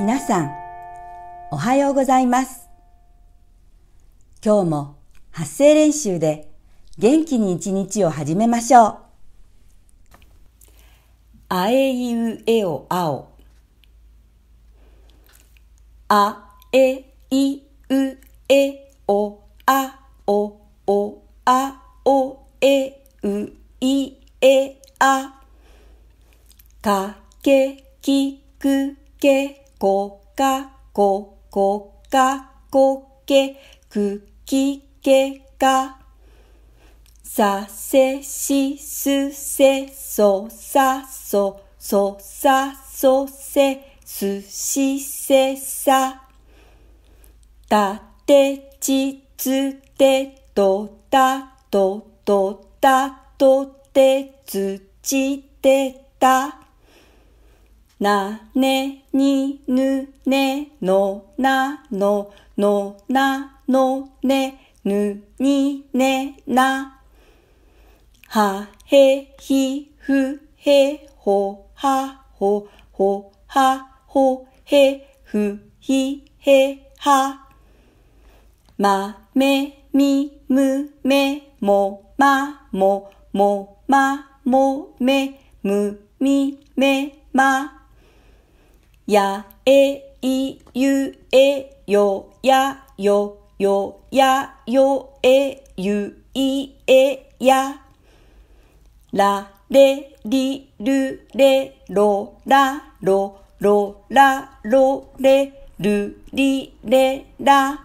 皆さん、おはようございます。今日も発声練習で元気に一日を始めましょう。あえいうえおあお。あえいうえおあおおあおえういえあ。かけきくけこかここかこけくきけかさせしすせそさそそさそせすしせさたてちつてとたととたとてつちてたなねにぬねのなののなのねぬにねなはへひふへほはほほはほへふひへはまめみむめもまももまもめむみめまや、え、い、ゆ、え、よ、や、よ、よ、や、よ、え、ゆ、い、え、や。ら、れ、り、る、れ、ろ、ら、ろ、ろ、ら、ろ、れ、る、り、れ、ら。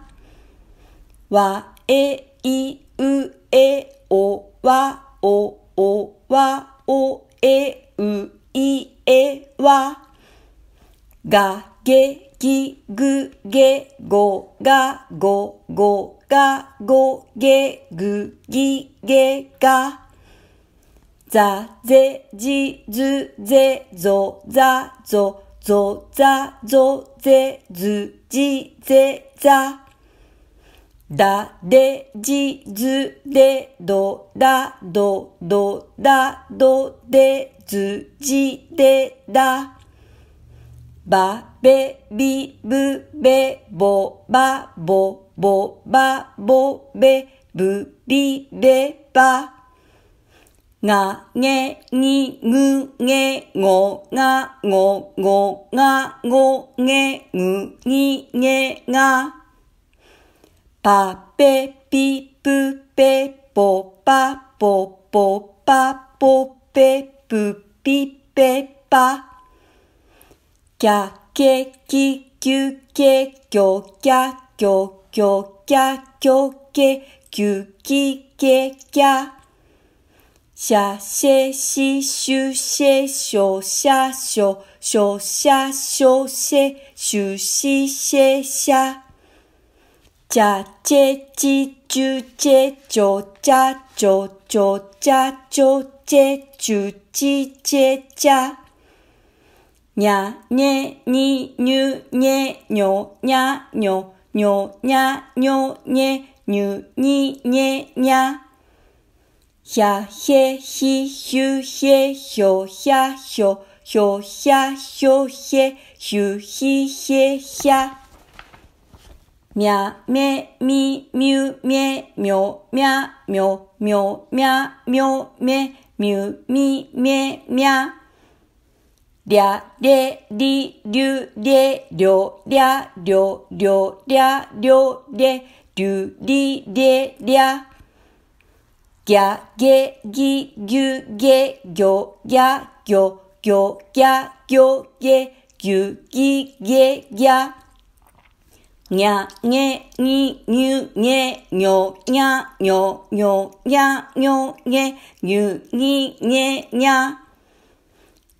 わ、え、い、う、え、お、わ、お、お、わ、お、え、う、い、え、わ。がげぎぐげごがごごがごげぐぎげがざぜじずぜぞざぞぞざぞぜずじぜざだでじずでどだどどだどでずじでだばべびぶべぼばぼぼばぼべぶりべばがげにぐげごがごごがごげぐにげがぱぺぴぷぺぽぱぽぽぱぽぺぷぴぺぱキャケキキュケキョキャキョキョキャキョケキュキケキャシャシェシシュシェショシャショショシャショシェシュシシェシャチャチェチチュチェチョチャチョチョチャチョチェチュチチェチャ呀捏你牛呀牛呀牛牛呀牛呀牛你捏呀呀嘿咻嘿咻嘿咻咻咻咻咻嘿咻嘿咻嘿咻喵喵咪喵喵喵喵喵喵喵喵咪喵喵。りゃ、れ、り、りゅ、れ、りょ、りゃ、りょ、りょ、りゃ、りょ、れ、りゅ、り、れ、りゃ。ぎゃ、げ、ぎ、ぎゅ、げ、ぎょ、ぎゃ、ぎょ、ぎょ、ぎゃ、ぎょ、げ、ぎゅ、ぎ、げ、ぎゃ。にゃ、げ、に、にゅ、げ、にょ、にゃ、にょ、にょ、にゃ、にょ、げ、にゅ、に、ゃにゃ。